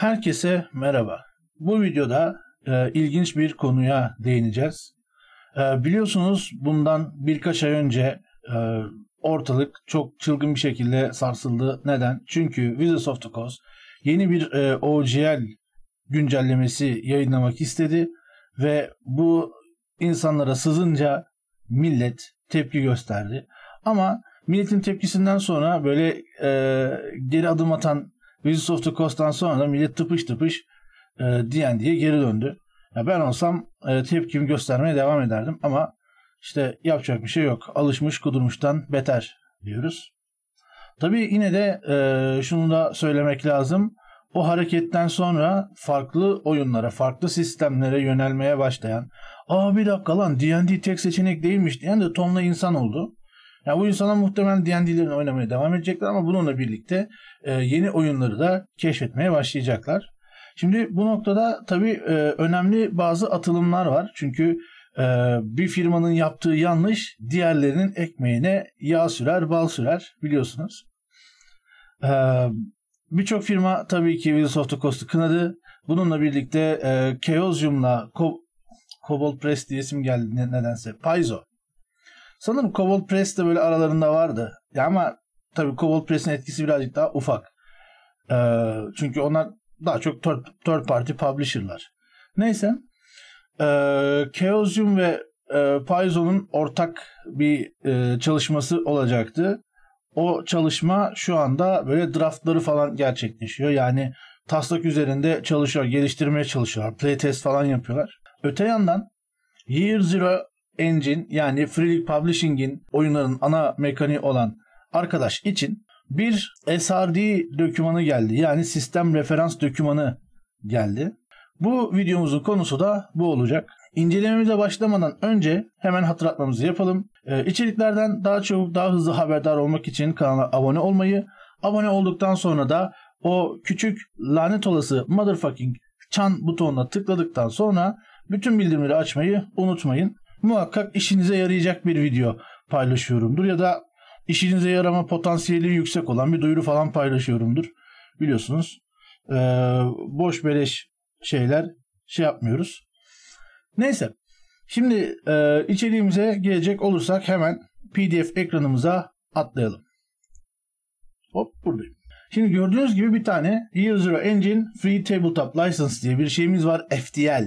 Herkese merhaba. Bu videoda e, ilginç bir konuya değineceğiz. E, biliyorsunuz bundan birkaç ay önce e, ortalık çok çılgın bir şekilde sarsıldı. Neden? Çünkü Wizards of the Coast yeni bir e, OGL güncellemesi yayınlamak istedi ve bu insanlara sızınca millet tepki gösterdi. Ama milletin tepkisinden sonra böyle e, geri adım atan Wizards of the Coast'tan sonra da millet tıpış tıpış e, D&D'ye geri döndü. Ya ben olsam e, tepkimi göstermeye devam ederdim ama işte yapacak bir şey yok. Alışmış kudurmuştan beter diyoruz. Tabii yine de e, şunu da söylemek lazım. O hareketten sonra farklı oyunlara, farklı sistemlere yönelmeye başlayan ''Aa bir dakika lan D&D tek seçenek değilmiş'' diyen de tonla insan oldu. Yani bu insanlar muhtemelen D&D'lerini oynamaya devam edecekler ama bununla birlikte e, yeni oyunları da keşfetmeye başlayacaklar. Şimdi bu noktada tabii e, önemli bazı atılımlar var. Çünkü e, bir firmanın yaptığı yanlış diğerlerinin ekmeğine yağ sürer, bal sürer biliyorsunuz. E, Birçok firma tabii ki Wheels of the Coast'u kınadı. Bununla birlikte e, Chaosium'la Ko- Cobalt Press diye isim geldi nedense. Paizo Sanırım Cobalt Press de böyle aralarında vardı. Ya ama tabii Cobalt Press'in etkisi birazcık daha ufak. Ee, çünkü onlar daha çok third, third party publisher'lar. Neyse. Ee, Chaosium ve e, Paizo'nun ortak bir e, çalışması olacaktı. O çalışma şu anda böyle draftları falan gerçekleşiyor. Yani taslak üzerinde çalışıyor, geliştirmeye çalışıyorlar. Playtest falan yapıyorlar. Öte yandan Year Zero Engine yani Free Publishing'in oyunların ana mekaniği olan arkadaş için bir SRD dokümanı geldi. Yani sistem referans dokümanı geldi. Bu videomuzun konusu da bu olacak. İncelememize başlamadan önce hemen hatırlatmamızı yapalım. Ee, içeriklerden daha çok daha hızlı haberdar olmak için kanala abone olmayı, abone olduktan sonra da o küçük lanet olası motherfucking çan butonuna tıkladıktan sonra bütün bildirimleri açmayı unutmayın muhakkak işinize yarayacak bir video paylaşıyorumdur ya da işinize yarama potansiyeli yüksek olan bir duyuru falan paylaşıyorumdur. Biliyorsunuz e, boş beleş şeyler şey yapmıyoruz. Neyse şimdi e, içeriğimize gelecek olursak hemen pdf ekranımıza atlayalım. Hop buradayım. Şimdi gördüğünüz gibi bir tane Year Zero Engine Free Tabletop License diye bir şeyimiz var. FTL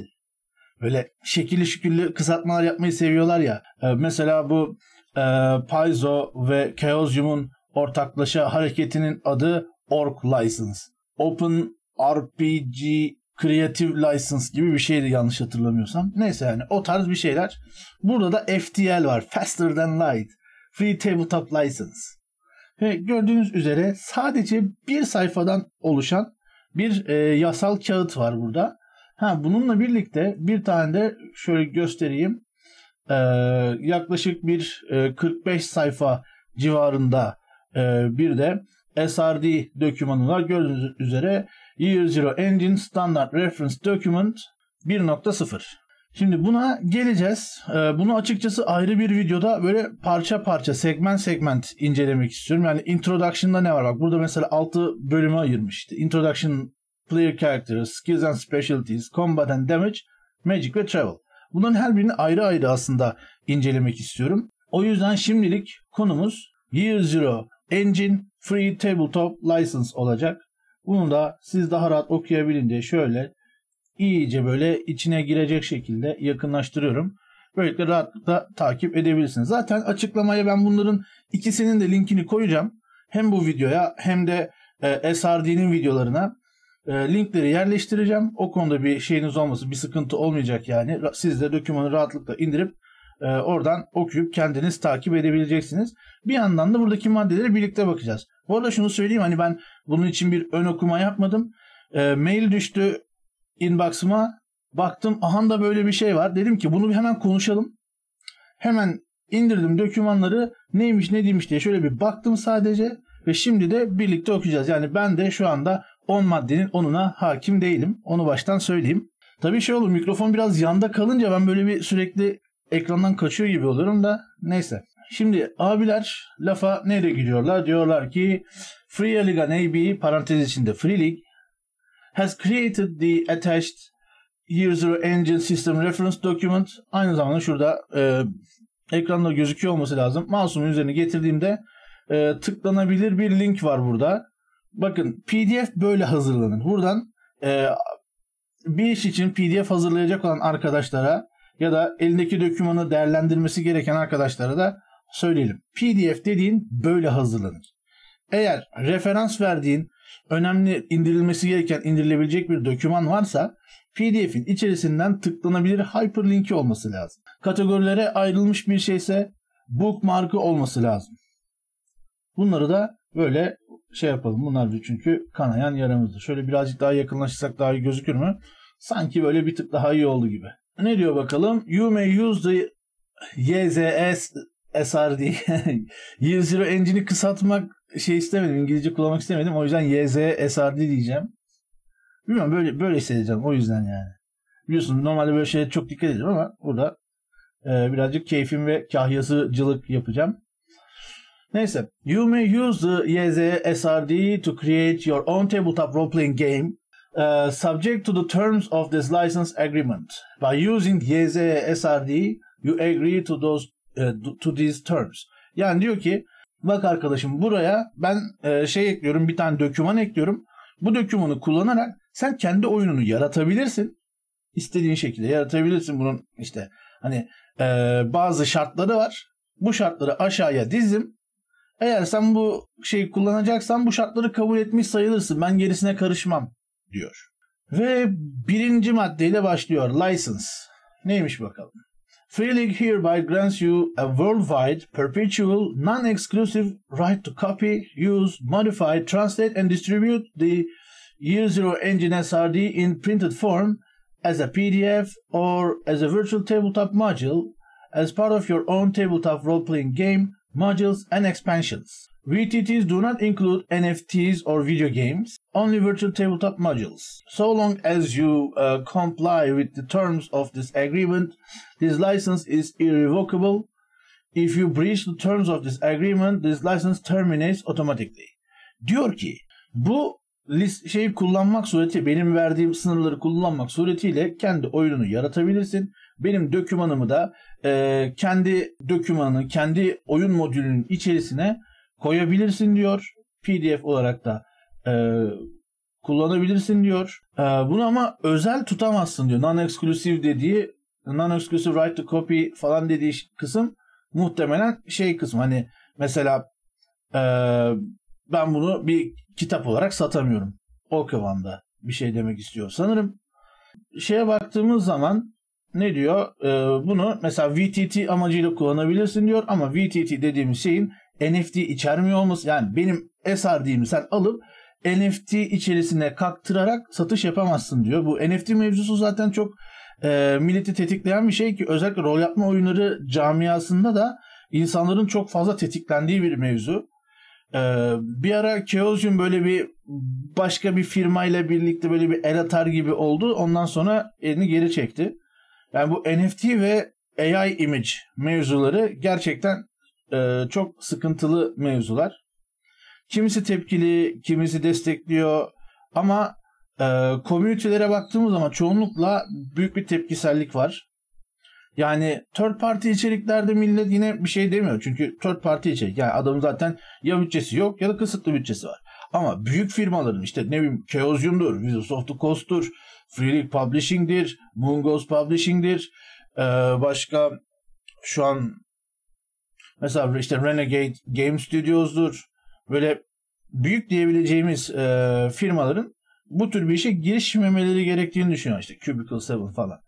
Böyle şekilli şüküllü kısaltmalar yapmayı seviyorlar ya. E, mesela bu e, Paizo ve Chaosium'un ortaklaşa hareketinin adı Org License. Open RPG Creative License gibi bir şeydi yanlış hatırlamıyorsam. Neyse yani o tarz bir şeyler. Burada da FTL var. Faster Than Light. Free Tabletop License. Ve gördüğünüz üzere sadece bir sayfadan oluşan bir e, yasal kağıt var burada. Ha bununla birlikte bir tane de şöyle göstereyim. Ee, yaklaşık bir e, 45 sayfa civarında e, bir de SRD dokümanı var. Gördüğünüz üzere Year Zero Engine Standard Reference Document 1.0. Şimdi buna geleceğiz. Ee, bunu açıkçası ayrı bir videoda böyle parça parça, segment segment incelemek istiyorum. Yani introduction'da ne var? Bak burada mesela 6 bölüme ayırmış. İşte introduction player characters, skills and specialties, combat and damage, magic ve travel. Bunların her birini ayrı ayrı aslında incelemek istiyorum. O yüzden şimdilik konumuz Year Zero Engine Free Tabletop License olacak. Bunu da siz daha rahat okuyabilin diye şöyle iyice böyle içine girecek şekilde yakınlaştırıyorum. Böylelikle rahatlıkla takip edebilirsiniz. Zaten açıklamaya ben bunların ikisinin de linkini koyacağım. Hem bu videoya hem de e, SRD'nin videolarına. Ee, linkleri yerleştireceğim. O konuda bir şeyiniz olmasın, bir sıkıntı olmayacak yani. Siz de dokümanı rahatlıkla indirip e, oradan okuyup kendiniz takip edebileceksiniz. Bir yandan da buradaki maddeleri birlikte bakacağız. Bu arada şunu söyleyeyim hani ben bunun için bir ön okuma yapmadım. E, mail düştü inbox'ıma. Baktım aha da böyle bir şey var. Dedim ki bunu hemen konuşalım. Hemen indirdim dokümanları neymiş ne değilmiş diye şöyle bir baktım sadece ve şimdi de birlikte okuyacağız. Yani ben de şu anda 10 maddenin onuna hakim değilim. Onu baştan söyleyeyim. Tabii şey olur mikrofon biraz yanda kalınca ben böyle bir sürekli ekrandan kaçıyor gibi oluyorum da neyse. Şimdi abiler lafa nereye gidiyorlar? Diyorlar ki Free Ligan AB parantez içinde Free League has created the attached Year Zero Engine System Reference Document. Aynı zamanda şurada e, ekranda gözüküyor olması lazım. Mouse'umun üzerine getirdiğimde e, tıklanabilir bir link var burada. Bakın PDF böyle hazırlanır. Buradan e, bir iş için PDF hazırlayacak olan arkadaşlara ya da elindeki dokümanı değerlendirmesi gereken arkadaşlara da söyleyelim. PDF dediğin böyle hazırlanır. Eğer referans verdiğin önemli indirilmesi gereken indirilebilecek bir doküman varsa PDF'in içerisinden tıklanabilir hyperlinki olması lazım. Kategorilere ayrılmış bir şeyse bookmark'ı olması lazım. Bunları da böyle şey yapalım. Bunlar bir çünkü kanayan yaramızdı. Şöyle birazcık daha yakınlaşırsak daha iyi gözükür mü? Sanki böyle bir tık daha iyi oldu gibi. Ne diyor bakalım? You may use the YZS Srd. diye. Y0 engine'i kısaltmak şey istemedim. İngilizce kullanmak istemedim. O yüzden YZ SRD diyeceğim. Bilmiyorum böyle böyle hissedeceğim. O yüzden yani. Biliyorsun normalde böyle şeye çok dikkat ediyorum ama burada e, birazcık keyfim ve kahyasıcılık yapacağım. Neyse. You may use the YZ SRD to create your own tabletop role-playing game uh, subject to the terms of this license agreement. By using YZ SRD you agree to those uh, to these terms. Yani diyor ki bak arkadaşım buraya ben e, şey ekliyorum bir tane döküman ekliyorum. Bu dökümanı kullanarak sen kendi oyununu yaratabilirsin. İstediğin şekilde yaratabilirsin bunun işte hani e, bazı şartları var. Bu şartları aşağıya dizdim. Eğer sen bu şeyi kullanacaksan bu şartları kabul etmiş sayılırsın. Ben gerisine karışmam diyor. Ve birinci maddeyle başlıyor. License. Neymiş bakalım. Free League hereby grants you a worldwide, perpetual, non-exclusive right to copy, use, modify, translate and distribute the Year Zero Engine SRD in printed form as a PDF or as a virtual tabletop module as part of your own tabletop role-playing game modules, and expansions. VTTs do not include NFTs or video games, only virtual tabletop modules. So long as you uh, comply with the terms of this agreement, this license is irrevocable. If you breach the terms of this agreement, this license terminates automatically. Diyor ki, bu list şeyi kullanmak sureti benim verdiğim sınırları kullanmak suretiyle kendi oyununu yaratabilirsin. Benim dökümanımı da e, kendi dokümanı, kendi oyun modülünün içerisine koyabilirsin diyor. PDF olarak da e, kullanabilirsin diyor. E, bunu ama özel tutamazsın diyor. Non-exclusive dediği, non-exclusive right to copy falan dediği kısım muhtemelen şey kısmı. Hani mesela e, ben bunu bir kitap olarak satamıyorum. O kıvamda bir şey demek istiyor sanırım. Şeye baktığımız zaman ne diyor? E, bunu mesela VTT amacıyla kullanabilirsin diyor ama VTT dediğimiz şeyin NFT içermiyor olması yani benim SRD'imi sen alıp NFT içerisine kaktırarak satış yapamazsın diyor. Bu NFT mevzusu zaten çok e, milleti tetikleyen bir şey ki özellikle rol yapma oyunları camiasında da insanların çok fazla tetiklendiği bir mevzu. E, bir ara Chaosium böyle bir başka bir firmayla birlikte böyle bir el atar gibi oldu. Ondan sonra elini geri çekti. Yani bu NFT ve AI image mevzuları gerçekten e, çok sıkıntılı mevzular. Kimisi tepkili, kimisi destekliyor ama e, community'lere baktığımız zaman çoğunlukla büyük bir tepkisellik var. Yani third party içeriklerde millet yine bir şey demiyor. Çünkü third party içerik yani adamın zaten ya bütçesi yok ya da kısıtlı bütçesi var. Ama büyük firmaların işte ne bileyim Chaosium'dur, Visusoft'u Cost'tur, Freelik Publishing'dir, Mungos Publishing'dir. Ee, başka şu an mesela işte Renegade Game Studios'dur. Böyle büyük diyebileceğimiz e, firmaların bu tür bir işe girişmemeleri gerektiğini düşünüyorum işte Cubicle 7 falan.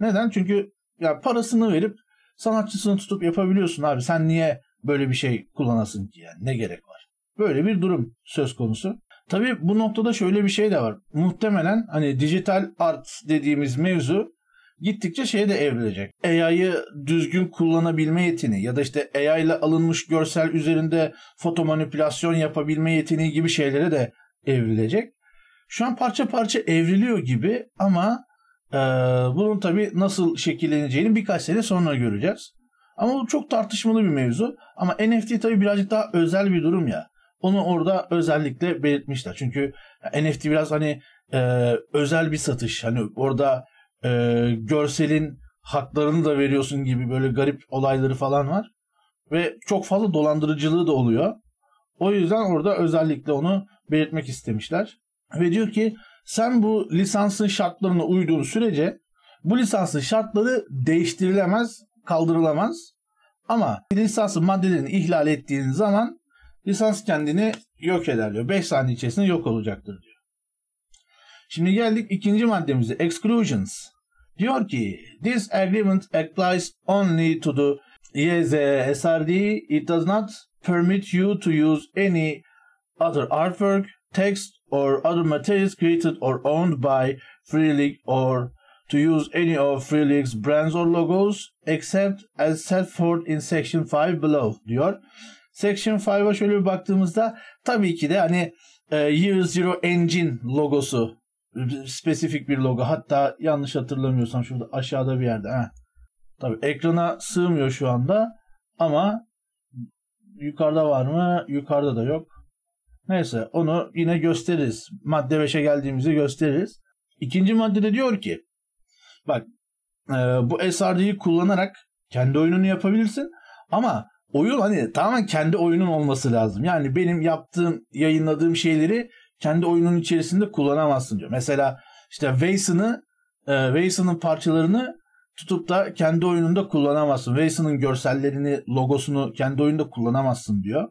Neden? Çünkü ya parasını verip sanatçısını tutup yapabiliyorsun abi. Sen niye böyle bir şey kullanasın ki yani ne gerek var? Böyle bir durum söz konusu. Tabii bu noktada şöyle bir şey de var. Muhtemelen hani dijital art dediğimiz mevzu gittikçe şeye de evrilecek. AI'yı düzgün kullanabilme yetini ya da işte AI ile alınmış görsel üzerinde foto manipülasyon yapabilme yetini gibi şeylere de evrilecek. Şu an parça parça evriliyor gibi ama e, bunun tabii nasıl şekilleneceğini birkaç sene sonra göreceğiz. Ama bu çok tartışmalı bir mevzu. Ama NFT tabii birazcık daha özel bir durum ya. Onu orada özellikle belirtmişler. Çünkü NFT biraz hani e, özel bir satış. Hani orada e, görselin haklarını da veriyorsun gibi böyle garip olayları falan var. Ve çok fazla dolandırıcılığı da oluyor. O yüzden orada özellikle onu belirtmek istemişler. Ve diyor ki sen bu lisansın şartlarına uyduğun sürece bu lisansın şartları değiştirilemez, kaldırılamaz. Ama lisansın maddelerini ihlal ettiğin zaman lisans kendini yok eder diyor. 5 saniye içerisinde yok olacaktır diyor. Şimdi geldik ikinci maddemize exclusions. Diyor ki this agreement applies only to the e Srd. It does not permit you to use any other artwork, text or other materials created or owned by Freeleague or to use any of Freelix's brands or logos except as set forth in section 5 below diyor. Section 5'a şöyle bir baktığımızda tabii ki de hani e, Year Zero Engine logosu e, spesifik bir logo. Hatta yanlış hatırlamıyorsam şurada aşağıda bir yerde. Heh. Tabii ekrana sığmıyor şu anda ama yukarıda var mı? Yukarıda da yok. Neyse onu yine gösteririz. Madde 5'e geldiğimizde gösteririz. İkinci maddede diyor ki bak e, bu SRD'yi kullanarak kendi oyununu yapabilirsin ama oyun hani tamamen kendi oyunun olması lazım. Yani benim yaptığım, yayınladığım şeyleri kendi oyunun içerisinde kullanamazsın diyor. Mesela işte Vason'ı e, Vason'ın parçalarını tutup da kendi oyununda kullanamazsın. Vason'ın görsellerini, logosunu kendi oyunda kullanamazsın diyor.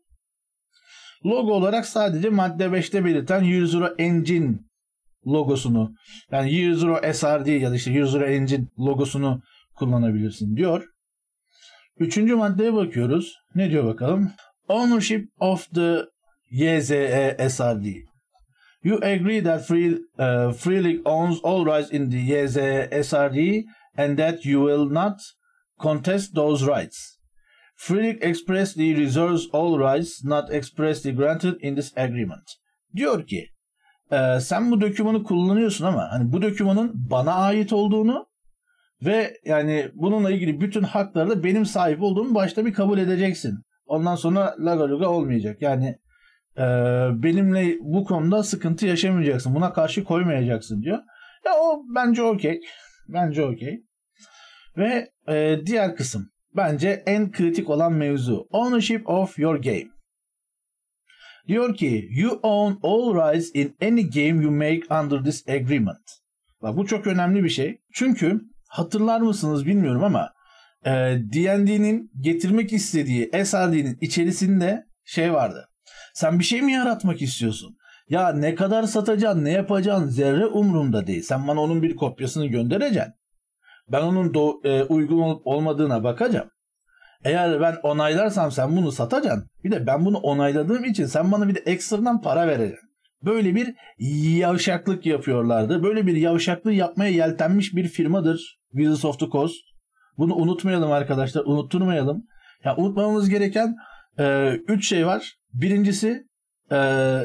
Logo olarak sadece madde 5'te belirten User Engine logosunu yani User SRD ya da işte User Engine logosunu kullanabilirsin diyor. Üçüncü maddeye bakıyoruz. Ne diyor bakalım? Ownership of the YZE SRD. You agree that Free, uh, Freelick owns all rights in the YZE SRD and that you will not contest those rights. Freelick expressly reserves all rights not expressly granted in this agreement. Diyor ki, e, sen bu dokümanı kullanıyorsun ama hani bu dokümanın bana ait olduğunu ve yani bununla ilgili bütün hakları da benim sahip olduğumu başta bir kabul edeceksin. Ondan sonra laga luga olmayacak. Yani e, benimle bu konuda sıkıntı yaşamayacaksın. Buna karşı koymayacaksın diyor. Ya o bence okey. Bence okey. Ve e, diğer kısım bence en kritik olan mevzu. Ownership of your game. Diyor ki you own all rights in any game you make under this agreement. Bak bu çok önemli bir şey. Çünkü hatırlar mısınız bilmiyorum ama e, D&D'nin getirmek istediği SRD'nin içerisinde şey vardı. Sen bir şey mi yaratmak istiyorsun? Ya ne kadar satacaksın, ne yapacaksın zerre umurumda değil. Sen bana onun bir kopyasını göndereceksin. Ben onun do- e, uygun olup olmadığına bakacağım. Eğer ben onaylarsam sen bunu satacaksın. Bir de ben bunu onayladığım için sen bana bir de ekstradan para vereceksin. Böyle bir yavşaklık yapıyorlardı. Böyle bir yavşaklığı yapmaya yeltenmiş bir firmadır Wheels of the Coast. Bunu unutmayalım arkadaşlar. Unutturmayalım. Ya unutmamamız gereken e, üç şey var. Birincisi e,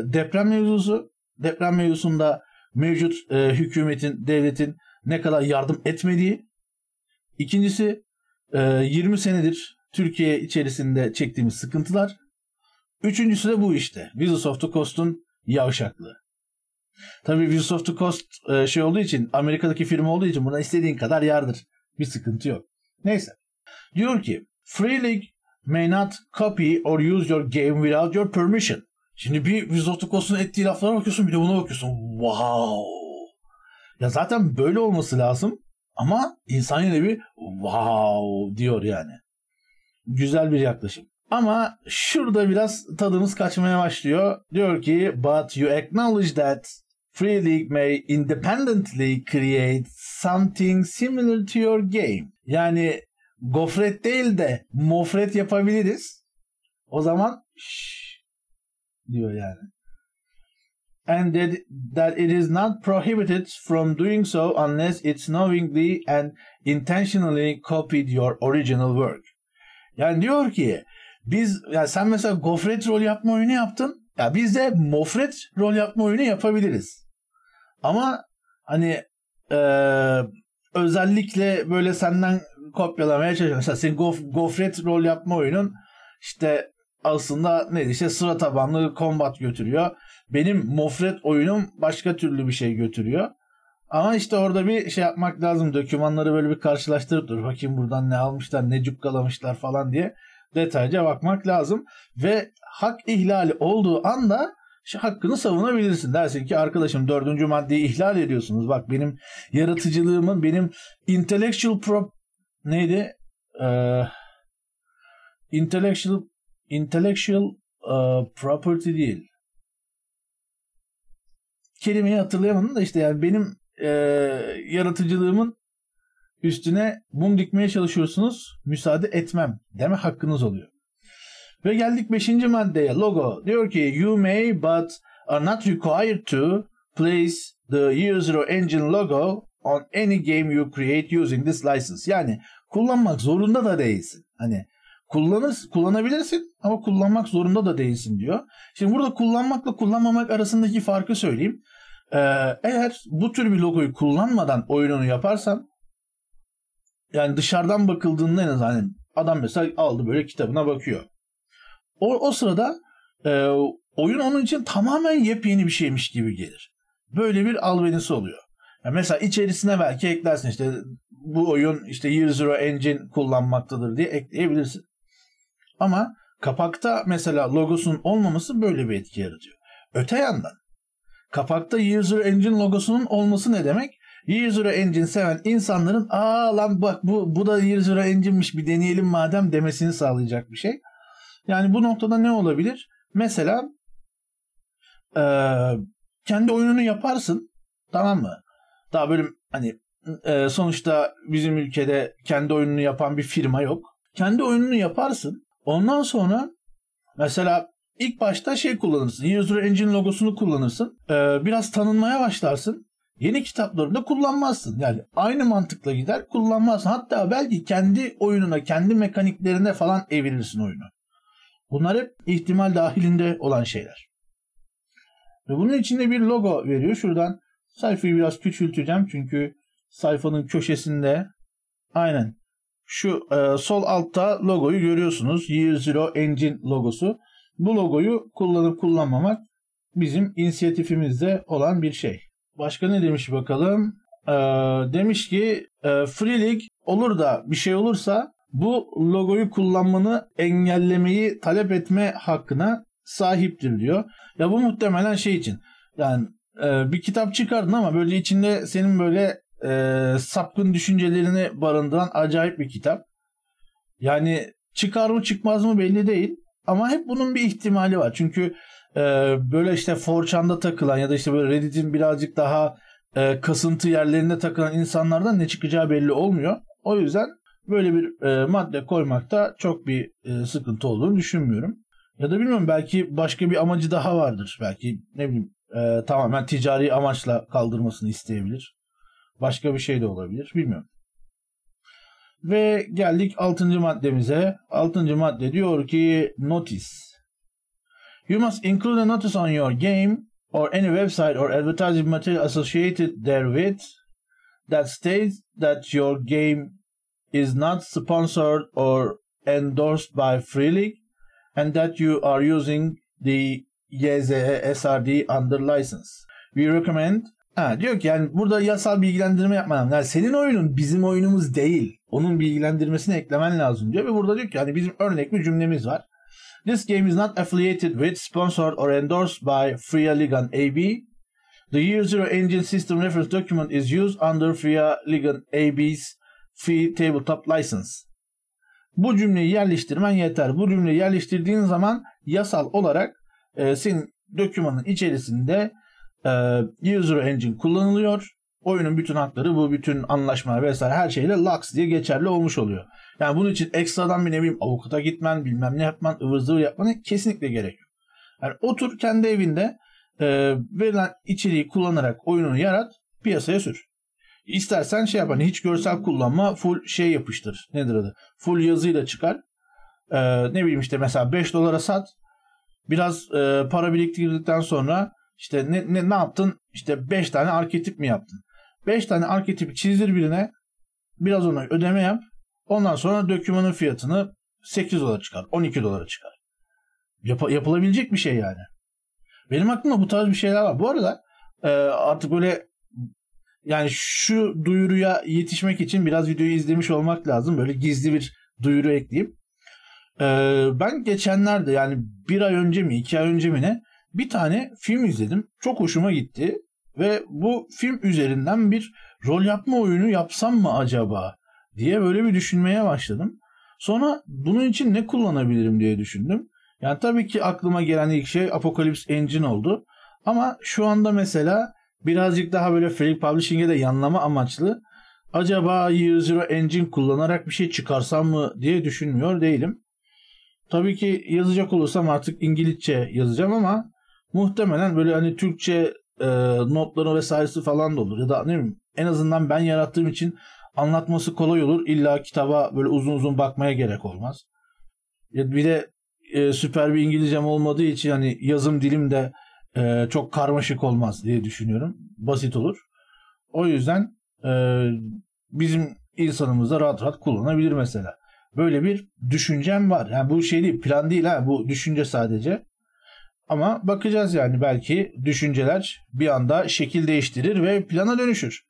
deprem mevzusu. Deprem mevzusunda mevcut e, hükümetin, devletin ne kadar yardım etmediği. İkincisi e, 20 senedir Türkiye içerisinde çektiğimiz sıkıntılar. Üçüncüsü de bu işte. Wizards of the Coast'un yavşaklığı. Tabii Wheels of the Coast e, şey olduğu için Amerika'daki firma olduğu için buna istediğin kadar yardır. Bir sıkıntı yok. Neyse. Diyor ki Free League may not copy or use your game without your permission. Şimdi bir Wheels of the Coast'un ettiği laflara bakıyorsun bir de buna bakıyorsun. Wow. Ya zaten böyle olması lazım ama insan yine bir wow diyor yani. Güzel bir yaklaşım. Ama şurada biraz tadımız kaçmaya başlıyor. Diyor ki but you acknowledge that Free League may independently create something similar to your game. Yani gofret değil de mofret yapabiliriz. O zaman şş, diyor yani. And that, that it is not prohibited from doing so unless it's knowingly and intentionally copied your original work. Yani diyor ki biz ya sen mesela gofret rol yapma oyunu yaptın. Ya biz de mofret rol yapma oyunu yapabiliriz. Ama hani e, özellikle böyle senden kopyalamaya çalışıyor. Mesela senin gof, gofret rol yapma oyunun işte aslında neydi işte sıra tabanlı kombat götürüyor. Benim mofret oyunum başka türlü bir şey götürüyor. Ama işte orada bir şey yapmak lazım. Dokümanları böyle bir karşılaştırıp dur bakayım buradan ne almışlar ne cukkalamışlar falan diye detaylıca bakmak lazım. Ve hak ihlali olduğu anda hakkını savunabilirsin. Dersin ki arkadaşım dördüncü maddeyi ihlal ediyorsunuz. Bak benim yaratıcılığımın, benim intellectual pro... Neydi? Ee, intellectual intellectual uh, property değil. Kelimeyi hatırlayamadım da işte yani benim e, yaratıcılığımın üstüne mum dikmeye çalışıyorsunuz. Müsaade etmem deme hakkınız oluyor. Ve geldik 5. maddeye logo. Diyor ki you may but are not required to place the U0 engine logo on any game you create using this license. Yani kullanmak zorunda da değilsin. Hani kullanır, kullanabilirsin ama kullanmak zorunda da değilsin diyor. Şimdi burada kullanmakla kullanmamak arasındaki farkı söyleyeyim. Ee, eğer bu tür bir logoyu kullanmadan oyununu yaparsan yani dışarıdan bakıldığında en azından hani adam mesela aldı böyle kitabına bakıyor. O, o sırada e, oyun onun için tamamen yepyeni bir şeymiş gibi gelir. Böyle bir albenisi oluyor. Yani mesela içerisine belki eklersin işte bu oyun işte Year Zero Engine kullanmaktadır diye ekleyebilirsin. Ama kapakta mesela logosunun olmaması böyle bir etki yaratıyor. Öte yandan kapakta Year Zero Engine logosunun olması ne demek? Year Zero Engine seven insanların aa lan bak bu, bu da Year Zero Engine'miş bir deneyelim madem demesini sağlayacak bir şey. Yani bu noktada ne olabilir? Mesela e, kendi oyununu yaparsın tamam mı? Daha böyle hani e, sonuçta bizim ülkede kendi oyununu yapan bir firma yok. Kendi oyununu yaparsın. Ondan sonra mesela ilk başta şey kullanırsın. User Engine logosunu kullanırsın. E, biraz tanınmaya başlarsın. Yeni kitaplarında kullanmazsın. Yani aynı mantıkla gider kullanmazsın. Hatta belki kendi oyununa, kendi mekaniklerine falan evirirsin oyunu. Bunlar hep ihtimal dahilinde olan şeyler. Ve bunun içinde bir logo veriyor. Şuradan sayfayı biraz küçülteceğim çünkü sayfanın köşesinde aynen şu e, sol altta logoyu görüyorsunuz. Year Zero Engine logosu. Bu logoyu kullanıp kullanmamak bizim inisiyatifimizde olan bir şey. Başka ne demiş bakalım? E, demiş ki e, Free League olur da bir şey olursa bu logoyu kullanmanı engellemeyi talep etme hakkına sahiptir diyor. Ya bu muhtemelen şey için yani e, bir kitap çıkardın ama böyle içinde senin böyle e, sapkın düşüncelerini barındıran acayip bir kitap. Yani çıkar mı çıkmaz mı belli değil ama hep bunun bir ihtimali var. Çünkü e, böyle işte forçanda takılan ya da işte böyle Reddit'in birazcık daha e, kasıntı yerlerinde takılan insanlardan ne çıkacağı belli olmuyor. O yüzden böyle bir e, madde koymakta çok bir e, sıkıntı olduğunu düşünmüyorum. Ya da bilmiyorum belki başka bir amacı daha vardır. Belki ne bileyim e, tamamen ticari amaçla kaldırmasını isteyebilir. Başka bir şey de olabilir. Bilmiyorum. Ve geldik 6. maddemize. 6. madde diyor ki notice. You must include a notice on your game or any website or advertising material associated therewith that states that your game is not sponsored or endorsed by FreeLeague and that you are using the YZE SRD under license. We recommend Ha, diyor ki yani burada yasal bilgilendirme yapman lazım. Yani senin oyunun bizim oyunumuz değil. Onun bilgilendirmesini eklemen lazım diyor. Ve burada diyor ki yani bizim örnek bir cümlemiz var. This game is not affiliated with, sponsored or endorsed by Freya Ligan AB. The Year Zero Engine System Reference Document is used under Freya Ligan AB's Free tabletop license. Bu cümleyi yerleştirmen yeter. Bu cümleyi yerleştirdiğin zaman yasal olarak e, senin dokümanın içerisinde e, user engine kullanılıyor. Oyunun bütün hakları bu bütün anlaşma vesaire her şeyle LAX diye geçerli olmuş oluyor. Yani bunun için ekstradan bir ne bileyim avukata gitmen bilmem ne yapman ıvır zıvır yapmana kesinlikle gerek yok. Yani otur kendi evinde e, verilen içeriği kullanarak oyununu yarat piyasaya sür. İstersen şey yap hani hiç görsel kullanma full şey yapıştır. Nedir adı? Full yazıyla çıkar. Ee, ne bileyim işte mesela 5 dolara sat. Biraz e, para biriktirdikten sonra işte ne, ne, ne yaptın? İşte 5 tane arketip mi yaptın? 5 tane arketipi çizdir birine. Biraz ona ödeme yap. Ondan sonra dökümanın fiyatını 8 dolara çıkar. 12 dolara çıkar. Yap- yapılabilecek bir şey yani. Benim aklımda bu tarz bir şeyler var. Bu arada e, artık böyle yani şu duyuruya yetişmek için biraz videoyu izlemiş olmak lazım. Böyle gizli bir duyuru ekleyeyim. Ee, ben geçenlerde yani bir ay önce mi iki ay önce mi ne bir tane film izledim. Çok hoşuma gitti. Ve bu film üzerinden bir rol yapma oyunu yapsam mı acaba diye böyle bir düşünmeye başladım. Sonra bunun için ne kullanabilirim diye düşündüm. Yani tabii ki aklıma gelen ilk şey Apocalypse Engine oldu. Ama şu anda mesela birazcık daha böyle free publishing'e de yanlama amaçlı acaba Zero Engine kullanarak bir şey çıkarsam mı diye düşünmüyor değilim. Tabii ki yazacak olursam artık İngilizce yazacağım ama muhtemelen böyle hani Türkçe e, notları vesairesi falan da olur ya da ne bileyim en azından ben yarattığım için anlatması kolay olur. İlla kitaba böyle uzun uzun bakmaya gerek olmaz. Ya bir de e, süper bir İngilizcem olmadığı için hani yazım dilim de e, çok karmaşık olmaz diye düşünüyorum. Basit olur. O yüzden e, bizim insanımız da rahat rahat kullanabilir mesela. Böyle bir düşüncem var. Yani bu şey değil, plan değil ha. Bu düşünce sadece. Ama bakacağız yani belki düşünceler bir anda şekil değiştirir ve plana dönüşür.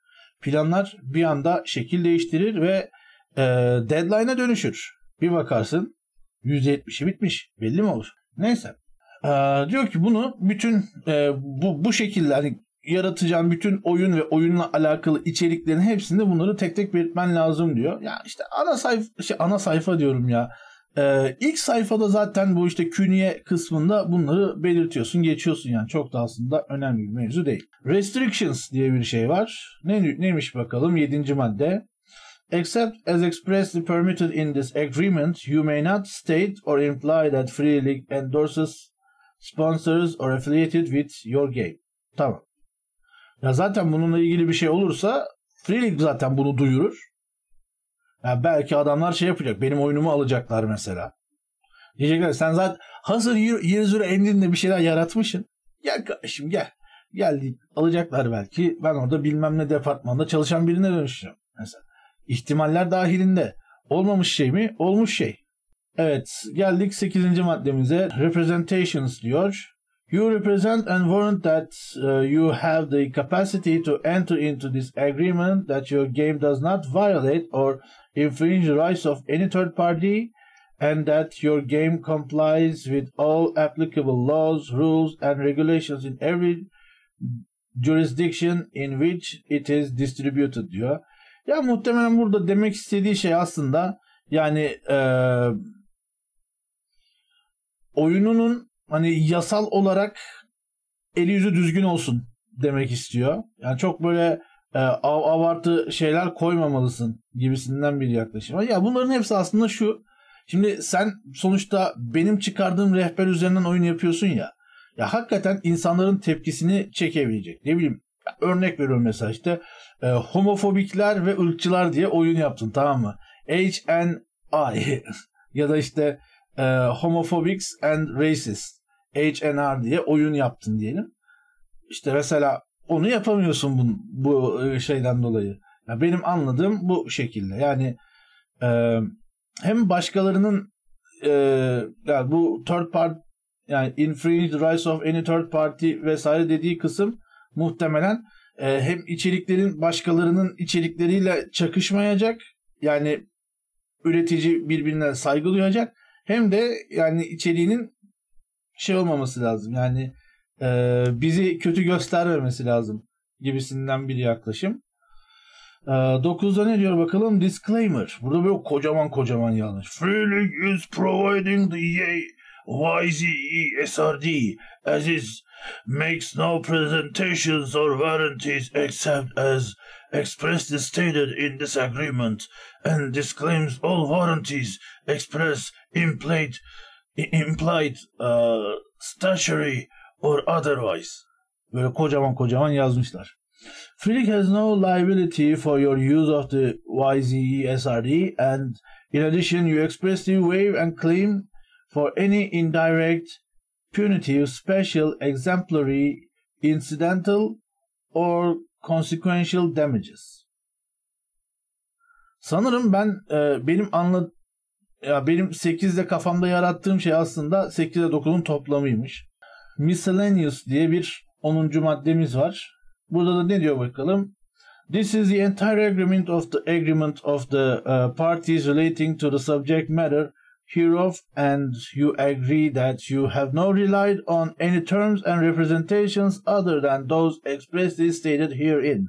Planlar bir anda şekil değiştirir ve e, deadline'a dönüşür. Bir bakarsın %70'i bitmiş. Belli mi olur? Neyse. E, diyor ki bunu bütün e, bu bu şekilde hani yaratacağın bütün oyun ve oyunla alakalı içeriklerin hepsinde bunları tek tek belirtmen lazım diyor. Ya işte ana sayfa şey ana sayfa diyorum ya. Ee, ilk sayfada zaten bu işte künye kısmında bunları belirtiyorsun, geçiyorsun yani çok da aslında önemli bir mevzu değil. Restrictions diye bir şey var. Ne, neymiş bakalım 7. madde. Except as expressly permitted in this agreement, you may not state or imply that freely endorses sponsors or affiliated with your game. Tamam. Ya zaten bununla ilgili bir şey olursa Free League zaten bunu duyurur. Ya belki adamlar şey yapacak. Benim oyunumu alacaklar mesela. Diyecekler sen zaten hazır Yerzura endinde bir şeyler yaratmışsın. Gel kardeşim gel. Gel alacaklar belki. Ben orada bilmem ne departmanda çalışan birine dönüşeceğim. Mesela ihtimaller dahilinde. Olmamış şey mi? Olmuş şey. Evet geldik 8. maddemize. Representations diyor. You represent and warrant that uh, you have the capacity to enter into this agreement that your game does not violate or infringe the rights of any third party and that your game complies with all applicable laws, rules and regulations in every jurisdiction in which it is distributed diyor. Ya muhtemelen burada demek istediği şey aslında yani eee oyununun hani yasal olarak eli yüzü düzgün olsun demek istiyor. Yani çok böyle e, av, abartı şeyler koymamalısın gibisinden bir yaklaşım. Ya bunların hepsi aslında şu. Şimdi sen sonuçta benim çıkardığım rehber üzerinden oyun yapıyorsun ya. Ya hakikaten insanların tepkisini çekebilecek. Ne bileyim örnek veriyorum mesela işte e, homofobikler ve ırkçılar diye oyun yaptın tamam mı? H and I ya da işte e, ee, Homophobics and Racist H&R diye oyun yaptın diyelim. İşte mesela onu yapamıyorsun bu, bu e, şeyden dolayı. Ya benim anladığım bu şekilde. Yani e, hem başkalarının e, yani bu third part yani infringed rights of any third party vesaire dediği kısım muhtemelen e, hem içeriklerin başkalarının içerikleriyle çakışmayacak yani üretici birbirine saygı duyacak hem de yani içeriğinin şey olmaması lazım. Yani e, bizi kötü göstermemesi lazım gibisinden bir yaklaşım. E, 9'da ne diyor bakalım? Disclaimer. Burada böyle kocaman kocaman yanlış. Feeling is providing the EA YZESRD as is makes no presentations or warranties except as expressly stated in this agreement and disclaims all warranties express implied, implied uh, statuary or otherwise. Böyle kocaman kocaman yazmışlar. Friedrich has no liability for your use of the YZE SRD e and in addition you expressly waive and claim for any indirect, punitive, special, exemplary, incidental or consequential damages. Sanırım ben e, benim anla, ya benim 8'de kafamda yarattığım şey aslında 8'e 9'un toplamıymış. Miscellaneous diye bir 10. maddemiz var. Burada da ne diyor bakalım? This is the entire agreement of the agreement of the uh, parties relating to the subject matter hereof and you agree that you have not relied on any terms and representations other than those expressly stated herein.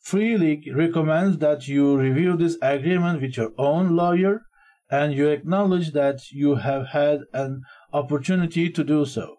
Free League recommends that you review this agreement with your own lawyer and you acknowledge that you have had an opportunity to do so.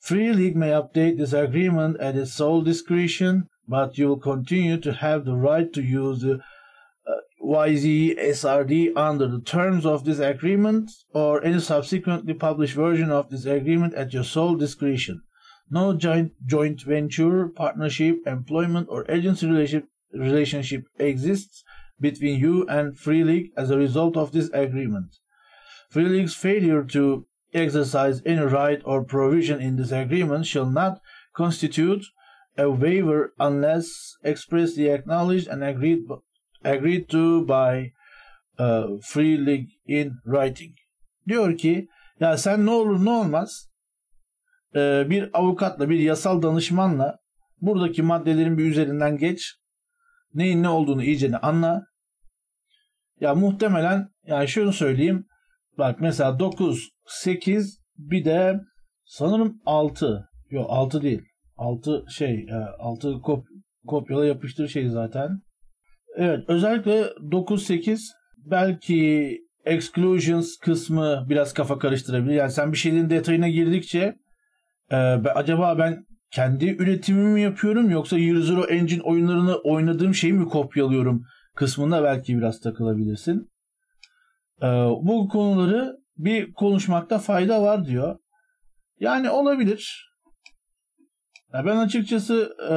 Free League may update this agreement at its sole discretion, but you will continue to have the right to use the uh, YZ SRD under the terms of this agreement or any subsequently published version of this agreement at your sole discretion. No joint, joint venture, partnership, employment, or agency relationship, relationship exists between you and Free League as a result of this agreement. Free League's failure to exercise any right or provision in this agreement shall not constitute a waiver unless expressly acknowledged and agreed agreed to by uh, Free League in writing. Diyor ki ya sen ne olur ne olmaz e, bir avukatla bir yasal danışmanla buradaki maddelerin bir üzerinden geç. Neyin ne olduğunu iyicene anla. Ya muhtemelen yani şunu söyleyeyim. Bak mesela 9, 8 bir de sanırım 6. Yok 6 değil. 6 şey 6 e, kop kopyala yapıştır şey zaten. Evet özellikle 9, 8 belki exclusions kısmı biraz kafa karıştırabilir. Yani sen bir şeyin detayına girdikçe e, acaba ben kendi üretimimi mi yapıyorum yoksa Year Zero Engine oyunlarını oynadığım şeyi mi kopyalıyorum kısmında belki biraz takılabilirsin. Ee, bu konuları bir konuşmakta fayda var diyor. Yani olabilir. ben açıkçası e,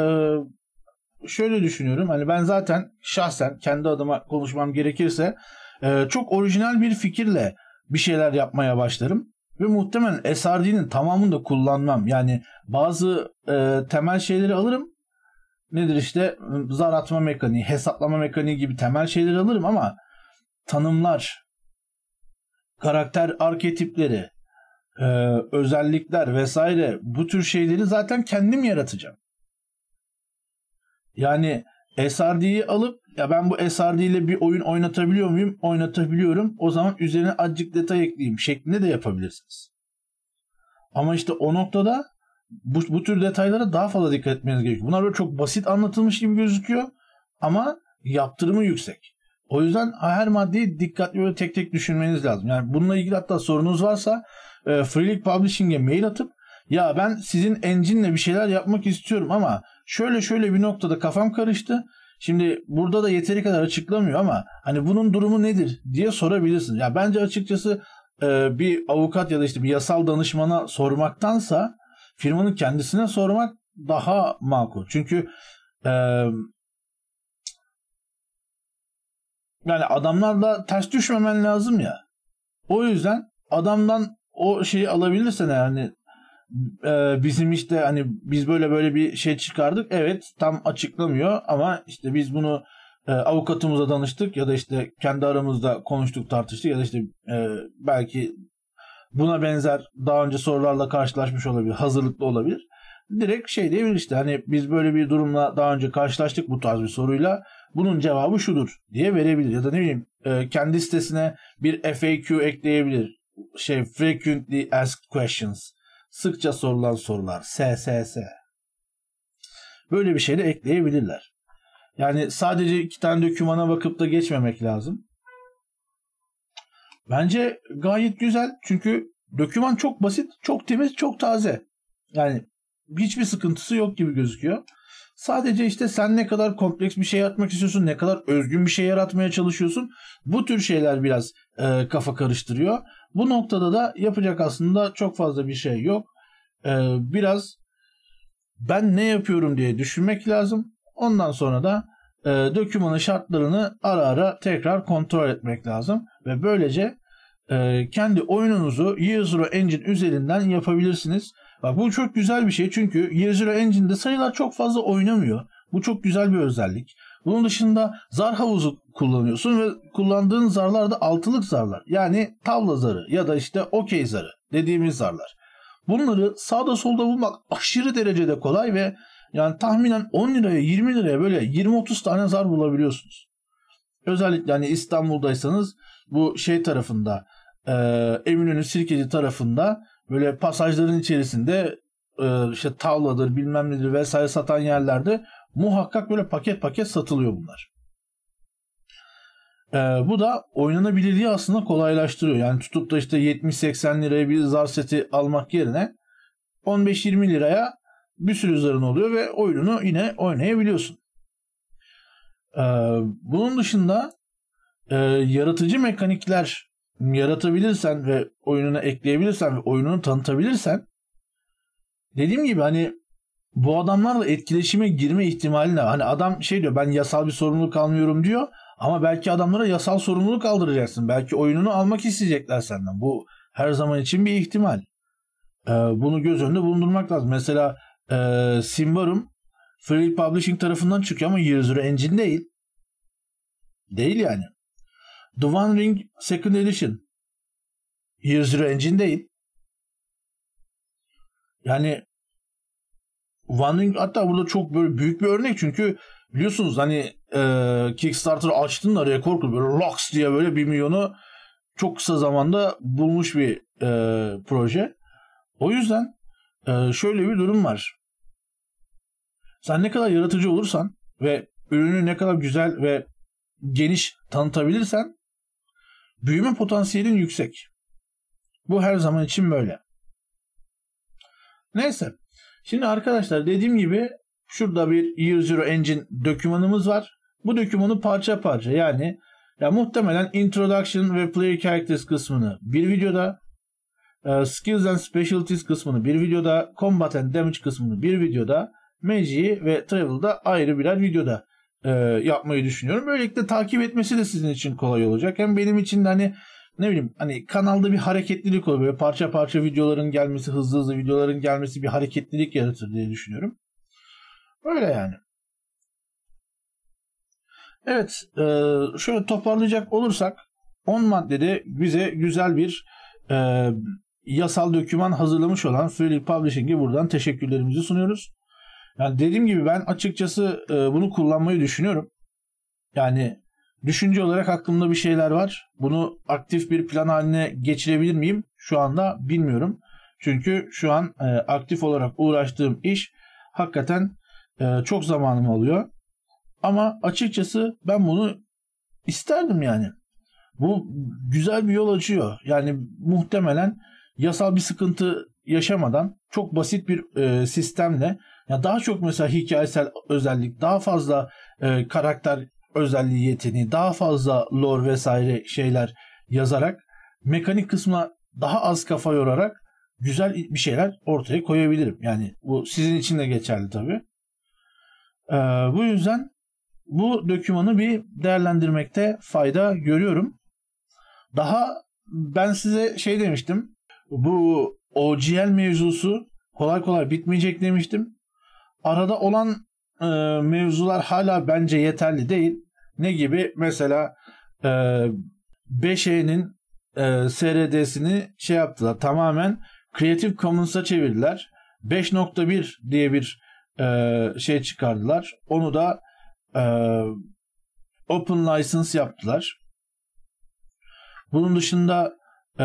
şöyle düşünüyorum. Hani ben zaten şahsen kendi adıma konuşmam gerekirse e, çok orijinal bir fikirle bir şeyler yapmaya başlarım. Ve muhtemelen SRD'nin tamamını da kullanmam. Yani bazı e, temel şeyleri alırım nedir işte zar atma mekaniği, hesaplama mekaniği gibi temel şeyler alırım ama tanımlar, karakter arketipleri, e, özellikler vesaire bu tür şeyleri zaten kendim yaratacağım. Yani SRD'yi alıp ya ben bu SRD ile bir oyun oynatabiliyor muyum? Oynatabiliyorum. O zaman üzerine azıcık detay ekleyeyim şeklinde de yapabilirsiniz. Ama işte o noktada bu, bu tür detaylara daha fazla dikkat etmeniz gerekiyor. Bunlar böyle çok basit anlatılmış gibi gözüküyor ama yaptırımı yüksek. O yüzden her maddeyi dikkatli böyle tek tek düşünmeniz lazım. Yani bununla ilgili hatta sorunuz varsa e, Freelik Publishing'e mail atıp ya ben sizin engine'le bir şeyler yapmak istiyorum ama şöyle şöyle bir noktada kafam karıştı. Şimdi burada da yeteri kadar açıklamıyor ama hani bunun durumu nedir diye sorabilirsiniz. Ya bence açıkçası e, bir avukat ya da işte bir yasal danışmana sormaktansa firmanın kendisine sormak daha makul. Çünkü e, yani da ters düşmemen lazım ya. O yüzden adamdan o şeyi alabilirsen yani e, bizim işte hani biz böyle böyle bir şey çıkardık. Evet tam açıklamıyor ama işte biz bunu e, avukatımıza danıştık ya da işte kendi aramızda konuştuk tartıştık ya da işte e, belki buna benzer daha önce sorularla karşılaşmış olabilir, hazırlıklı olabilir. Direkt şey diyebilir işte hani biz böyle bir durumla daha önce karşılaştık bu tarz bir soruyla. Bunun cevabı şudur diye verebilir ya da ne bileyim e, kendi sitesine bir FAQ ekleyebilir. Şey frequently asked questions. Sıkça sorulan sorular. SSS. Böyle bir şey de ekleyebilirler. Yani sadece iki tane dokümana bakıp da geçmemek lazım. Bence gayet güzel çünkü döküman çok basit, çok temiz, çok taze. Yani hiçbir sıkıntısı yok gibi gözüküyor. Sadece işte sen ne kadar kompleks bir şey yaratmak istiyorsun, ne kadar özgün bir şey yaratmaya çalışıyorsun. Bu tür şeyler biraz e, kafa karıştırıyor. Bu noktada da yapacak aslında çok fazla bir şey yok. E, biraz ben ne yapıyorum diye düşünmek lazım. Ondan sonra da e, dökümanın şartlarını ara ara tekrar kontrol etmek lazım ve böylece e, kendi oyununuzu Year Zero Engine üzerinden yapabilirsiniz. Bak bu çok güzel bir şey çünkü Year Zero Engine'de sayılar çok fazla oynamıyor. Bu çok güzel bir özellik. Bunun dışında zar havuzu kullanıyorsun ve kullandığın zarlar da altılık zarlar. Yani tavla zarı ya da işte okey zarı dediğimiz zarlar. Bunları sağda solda bulmak aşırı derecede kolay ve yani tahminen 10 liraya 20 liraya böyle 20-30 tane zar bulabiliyorsunuz. Özellikle hani İstanbul'daysanız bu şey tarafında e, Eminönü Sirkeci tarafında böyle pasajların içerisinde e, işte tavladır bilmem nedir vesaire satan yerlerde muhakkak böyle paket paket satılıyor bunlar. E, bu da oynanabilirliği aslında kolaylaştırıyor. Yani tutup da işte 70-80 liraya bir zar seti almak yerine 15-20 liraya bir sürü zarın oluyor ve oyununu yine oynayabiliyorsun. Ee, bunun dışında e, yaratıcı mekanikler yaratabilirsen ve oyununa ekleyebilirsen ve oyununu tanıtabilirsen dediğim gibi hani bu adamlarla etkileşime girme ihtimaline hani adam şey diyor ben yasal bir sorumluluk almıyorum diyor ama belki adamlara yasal sorumluluk kaldıracaksın, Belki oyununu almak isteyecekler senden. Bu her zaman için bir ihtimal. Ee, bunu göz önünde bulundurmak lazım. Mesela e, ee, Simvarum Free Publishing tarafından çıkıyor ama Yerzura Engine değil. Değil yani. The One Ring Second Edition Yerzura Engine değil. Yani One Ring hatta burada çok böyle büyük bir örnek çünkü biliyorsunuz hani e, Kickstarter açtın da rekor kırdı. Böyle locks diye böyle bir milyonu çok kısa zamanda bulmuş bir e, proje. O yüzden ee, şöyle bir durum var. Sen ne kadar yaratıcı olursan ve ürünü ne kadar güzel ve geniş tanıtabilirsen büyüme potansiyelin yüksek. Bu her zaman için böyle. Neyse. Şimdi arkadaşlar dediğim gibi şurada bir Year Zero Engine dokümanımız var. Bu dokümanı parça parça yani ya muhtemelen Introduction ve Player Characters kısmını bir videoda ee, skills and Specialties kısmını bir videoda, Combat and Damage kısmını bir videoda, Magic'i ve Travel'da ayrı birer videoda e, yapmayı düşünüyorum. Böylelikle takip etmesi de sizin için kolay olacak. Hem benim için de hani ne bileyim hani kanalda bir hareketlilik oluyor. Böyle parça parça videoların gelmesi, hızlı hızlı videoların gelmesi bir hareketlilik yaratır diye düşünüyorum. Böyle yani. Evet, e, şöyle toparlayacak olursak 10 maddede bize güzel bir e, yasal döküman hazırlamış olan Freely Publishing'e buradan teşekkürlerimizi sunuyoruz. Yani dediğim gibi ben açıkçası e, bunu kullanmayı düşünüyorum. Yani düşünce olarak aklımda bir şeyler var. Bunu aktif bir plan haline geçirebilir miyim? Şu anda bilmiyorum. Çünkü şu an e, aktif olarak uğraştığım iş hakikaten e, çok zamanımı alıyor. Ama açıkçası ben bunu isterdim yani. Bu güzel bir yol açıyor. Yani muhtemelen yasal bir sıkıntı yaşamadan çok basit bir e, sistemle yani daha çok mesela hikayesel özellik, daha fazla e, karakter özelliği yeteneği, daha fazla lore vesaire şeyler yazarak mekanik kısmına daha az kafa yorarak güzel bir şeyler ortaya koyabilirim. Yani bu sizin için de geçerli tabii. Ee, bu yüzden bu dokümanı bir değerlendirmekte fayda görüyorum. Daha ben size şey demiştim bu OGL mevzusu kolay kolay bitmeyecek demiştim. Arada olan e, mevzular hala bence yeterli değil. Ne gibi? Mesela e, 5E'nin e, SRD'sini şey yaptılar tamamen Creative Commons'a çevirdiler. 5.1 diye bir e, şey çıkardılar. Onu da e, Open License yaptılar. Bunun dışında e,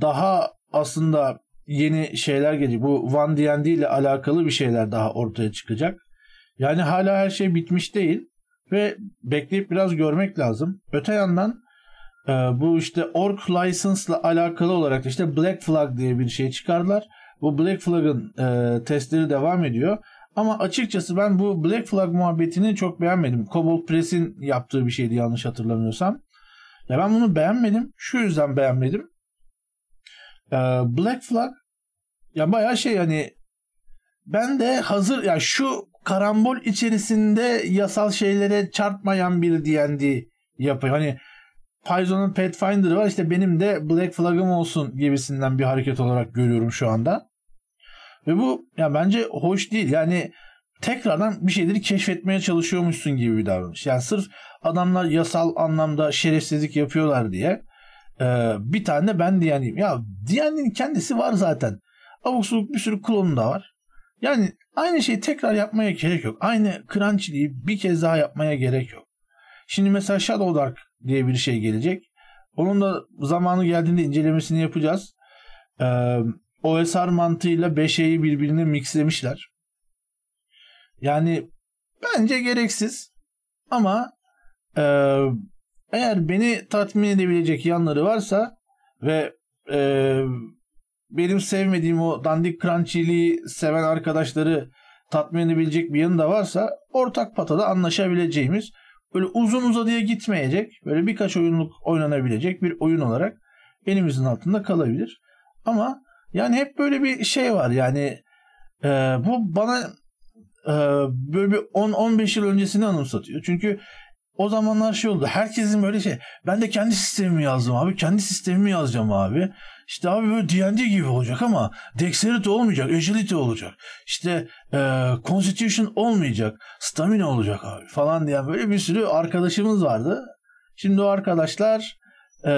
daha aslında yeni şeyler gelecek. Bu Van D&D ile alakalı bir şeyler daha ortaya çıkacak. Yani hala her şey bitmiş değil ve bekleyip biraz görmek lazım. Öte yandan e, bu işte Ork license ile alakalı olarak işte Black Flag diye bir şey çıkardılar. Bu Black Flag'ın e, testleri devam ediyor. Ama açıkçası ben bu Black Flag muhabbetini çok beğenmedim. Cobalt Press'in yaptığı bir şeydi yanlış hatırlamıyorsam. Ya ben bunu beğenmedim. Şu yüzden beğenmedim. Ee, Black Flag ya bayağı şey hani ben de hazır ya şu karambol içerisinde yasal şeylere çarpmayan bir D&D yapıyor. Hani Paizo'nun Pathfinder'ı var işte benim de Black Flag'ım olsun gibisinden bir hareket olarak görüyorum şu anda. Ve bu ya bence hoş değil. Yani tekrardan bir şeyleri keşfetmeye çalışıyormuşsun gibi bir davranış. Yani sırf adamlar yasal anlamda şerefsizlik yapıyorlar diye ee, bir tane de ben Diyan'lıyım. Ya Diyan'ın kendisi var zaten. Avuksuluk bir sürü klonu da var. Yani aynı şeyi tekrar yapmaya gerek yok. Aynı crunchliği bir kez daha yapmaya gerek yok. Şimdi mesela Shadow Dark diye bir şey gelecek. Onun da zamanı geldiğinde incelemesini yapacağız. Ee, OSR mantığıyla 5E'yi birbirine mixlemişler. Yani bence gereksiz ama e, eğer beni tatmin edebilecek yanları varsa ve e, benim sevmediğim o dandik crunchiliği seven arkadaşları tatmin edebilecek bir yanı da varsa ortak patada anlaşabileceğimiz böyle uzun uzadıya gitmeyecek böyle birkaç oyunluk oynanabilecek bir oyun olarak elimizin altında kalabilir. Ama yani hep böyle bir şey var yani e, bu bana e, böyle bir 10-15 yıl öncesini anımsatıyor. Çünkü o zamanlar şey oldu. Herkesin böyle şey. Ben de kendi sistemimi yazdım abi. Kendi sistemimi yazacağım abi. İşte abi böyle D&D gibi olacak ama dexterity olmayacak. Agility olacak. İşte e, constitution olmayacak. Stamina olacak abi falan diye böyle bir sürü arkadaşımız vardı. Şimdi o arkadaşlar e,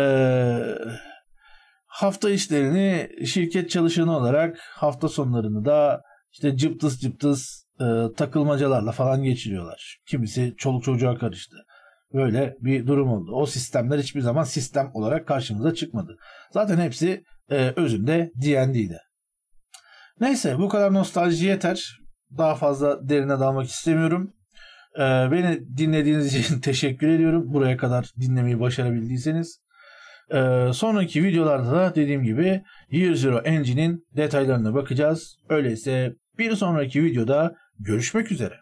hafta işlerini şirket çalışanı olarak hafta sonlarını da işte cıptıs cıptıs e, takılmacalarla falan geçiriyorlar. Kimisi çoluk çocuğa karıştı. Böyle bir durum oldu. O sistemler hiçbir zaman sistem olarak karşımıza çıkmadı. Zaten hepsi e, özünde D&D'de. Neyse bu kadar nostalji yeter. Daha fazla derine dalmak istemiyorum. E, beni dinlediğiniz için teşekkür ediyorum. Buraya kadar dinlemeyi başarabildiyseniz. Ee, sonraki videolarda da dediğim gibi Year Zero Engine'in detaylarına bakacağız. Öyleyse bir sonraki videoda görüşmek üzere.